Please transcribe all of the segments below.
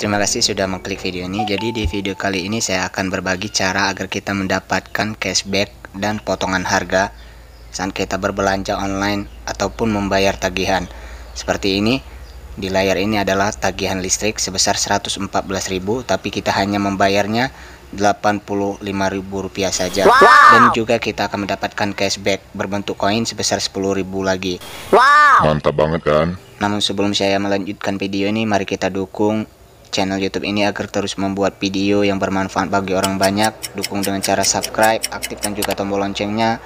Terima kasih sudah mengklik video ini. Jadi di video kali ini saya akan berbagi cara agar kita mendapatkan cashback dan potongan harga saat kita berbelanja online ataupun membayar tagihan. Seperti ini, di layar ini adalah tagihan listrik sebesar 114.000 tapi kita hanya membayarnya Rp85.000 saja wow. dan juga kita akan mendapatkan cashback berbentuk koin sebesar 10.000 lagi. Wow. Mantap banget kan? Namun sebelum saya melanjutkan video ini mari kita dukung channel YouTube ini agar terus membuat video yang bermanfaat bagi orang banyak. Dukung dengan cara subscribe, aktifkan juga tombol loncengnya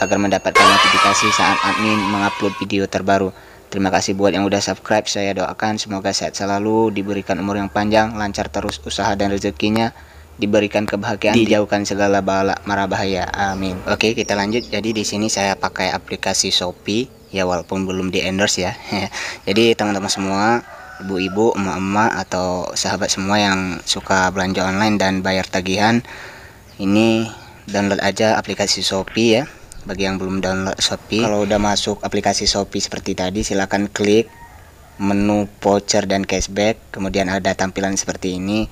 agar mendapatkan notifikasi saat admin mengupload video terbaru. Terima kasih buat yang udah subscribe. Saya doakan semoga sehat selalu, diberikan umur yang panjang, lancar terus usaha dan rezekinya, diberikan kebahagiaan, dijauhkan segala bala mara bahaya. Amin. Oke, kita lanjut. Jadi di sini saya pakai aplikasi Shopee ya walaupun belum di endorse ya. Jadi teman-teman semua ibu-ibu, emak-emak atau sahabat semua yang suka belanja online dan bayar tagihan, ini download aja aplikasi Shopee ya. Bagi yang belum download Shopee, kalau udah masuk aplikasi Shopee seperti tadi, silahkan klik menu voucher dan cashback. Kemudian ada tampilan seperti ini,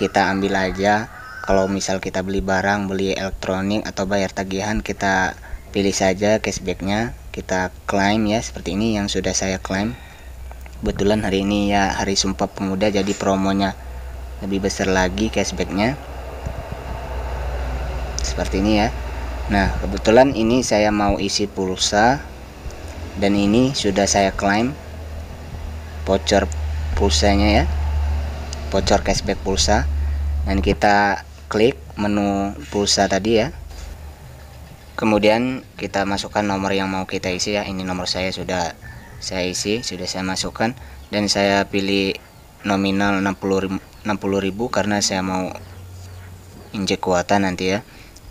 kita ambil aja. Kalau misal kita beli barang, beli elektronik atau bayar tagihan, kita pilih saja cashbacknya kita klaim ya seperti ini yang sudah saya klaim kebetulan hari ini ya hari Sumpah Pemuda jadi promonya lebih besar lagi cashbacknya seperti ini ya nah kebetulan ini saya mau isi pulsa dan ini sudah saya klaim voucher pulsanya ya voucher cashback pulsa dan kita klik menu pulsa tadi ya kemudian kita masukkan nomor yang mau kita isi ya ini nomor saya sudah saya isi sudah saya masukkan dan saya pilih nominal 60 ribu karena saya mau injek kuota nanti ya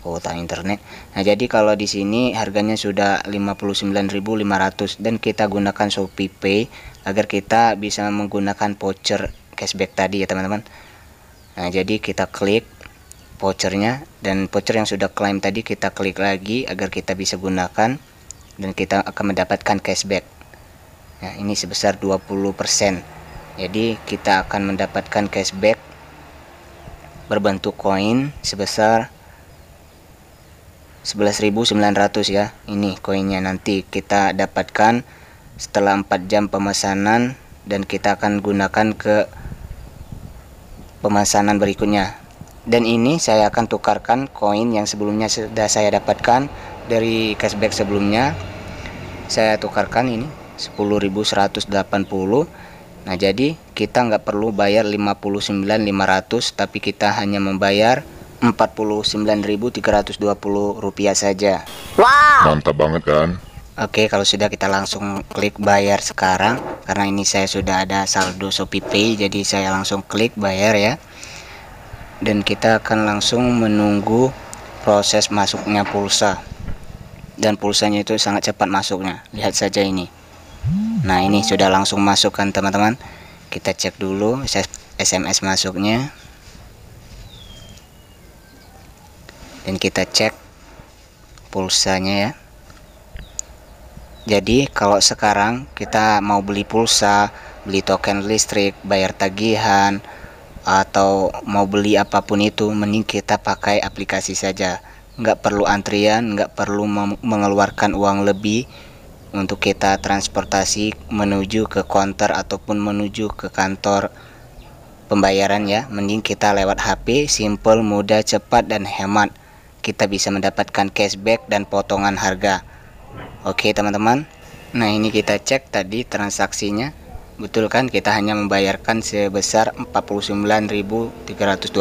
kuota internet nah jadi kalau di sini harganya sudah 59.500 dan kita gunakan Shopee Pay agar kita bisa menggunakan voucher cashback tadi ya teman-teman nah jadi kita klik vouchernya dan voucher yang sudah klaim tadi kita klik lagi agar kita bisa gunakan dan kita akan mendapatkan cashback ya ini sebesar 20% jadi kita akan mendapatkan cashback berbentuk koin sebesar 11.900 ya ini koinnya nanti kita dapatkan setelah 4 jam pemesanan dan kita akan gunakan ke pemesanan berikutnya dan ini saya akan tukarkan koin yang sebelumnya sudah saya dapatkan dari cashback sebelumnya saya tukarkan ini 10.180 Nah jadi kita nggak perlu bayar 59.500 tapi kita hanya membayar 49.320 rupiah saja Wow mantap banget kan Oke kalau sudah kita langsung klik bayar sekarang karena ini saya sudah ada saldo ShopeePay jadi saya langsung klik bayar ya dan kita akan langsung menunggu proses masuknya pulsa dan pulsanya itu sangat cepat masuknya lihat saja ini nah ini sudah langsung masukkan teman-teman kita cek dulu SMS masuknya dan kita cek pulsanya ya jadi kalau sekarang kita mau beli pulsa beli token listrik bayar tagihan atau mau beli apapun itu mending kita pakai aplikasi saja nggak perlu antrian nggak perlu mengeluarkan uang lebih untuk kita transportasi menuju ke konter ataupun menuju ke kantor pembayaran ya mending kita lewat HP simple mudah cepat dan hemat kita bisa mendapatkan cashback dan potongan harga oke teman-teman nah ini kita cek tadi transaksinya betul kan kita hanya membayarkan sebesar Rp49.320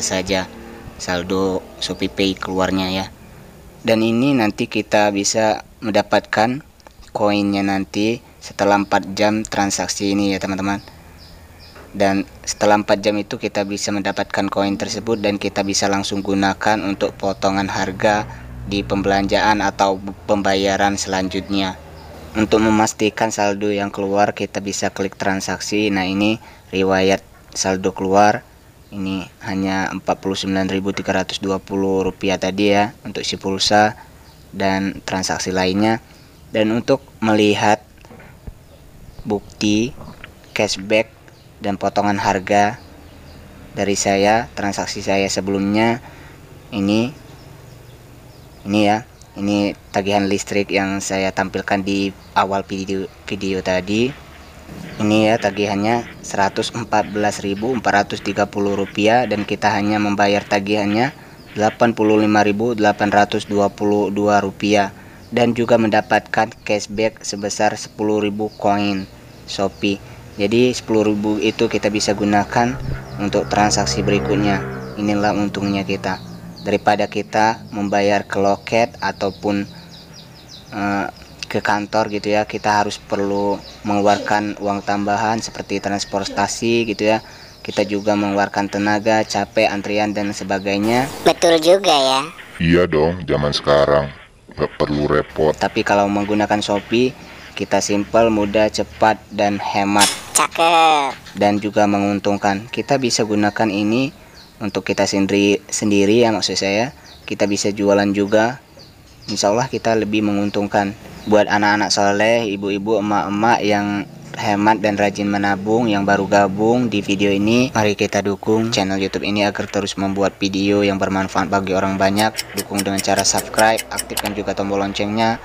saja saldo ShopeePay keluarnya ya dan ini nanti kita bisa mendapatkan koinnya nanti setelah 4 jam transaksi ini ya teman-teman dan setelah 4 jam itu kita bisa mendapatkan koin tersebut dan kita bisa langsung gunakan untuk potongan harga di pembelanjaan atau pembayaran selanjutnya untuk memastikan saldo yang keluar kita bisa klik transaksi nah ini riwayat saldo keluar ini hanya 49.320 rupiah tadi ya untuk si pulsa dan transaksi lainnya dan untuk melihat bukti cashback dan potongan harga dari saya transaksi saya sebelumnya ini ini ya ini tagihan listrik yang saya tampilkan di awal video video tadi ini ya tagihannya 114.430 rupiah dan kita hanya membayar tagihannya 85.822 rupiah dan juga mendapatkan cashback sebesar 10.000 koin Shopee. Jadi 10.000 itu kita bisa gunakan untuk transaksi berikutnya. Inilah untungnya kita daripada kita membayar ke loket ataupun uh, ke kantor gitu ya. Kita harus perlu mengeluarkan uang tambahan seperti transportasi gitu ya. Kita juga mengeluarkan tenaga, capek, antrian dan sebagainya. Betul juga ya. Iya dong, zaman sekarang nggak perlu repot tapi kalau menggunakan Shopee kita simpel mudah cepat dan hemat cakep dan juga menguntungkan kita bisa gunakan ini untuk kita sendiri sendiri ya maksud saya kita bisa jualan juga Insya Allah kita lebih menguntungkan buat anak-anak soleh ibu-ibu emak-emak yang hemat dan rajin menabung yang baru gabung di video ini mari kita dukung channel youtube ini agar terus membuat video yang bermanfaat bagi orang banyak dukung dengan cara subscribe aktifkan juga tombol loncengnya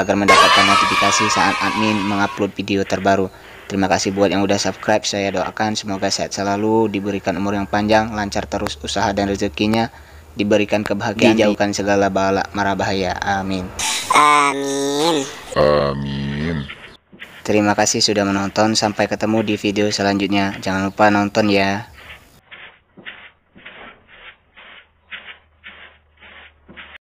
agar mendapatkan notifikasi saat admin mengupload video terbaru terima kasih buat yang udah subscribe saya doakan semoga sehat selalu diberikan umur yang panjang lancar terus usaha dan rezekinya diberikan kebahagiaan dijauhkan segala bala marah bahaya amin amin Terima kasih sudah menonton, sampai ketemu di video selanjutnya. Jangan lupa nonton ya.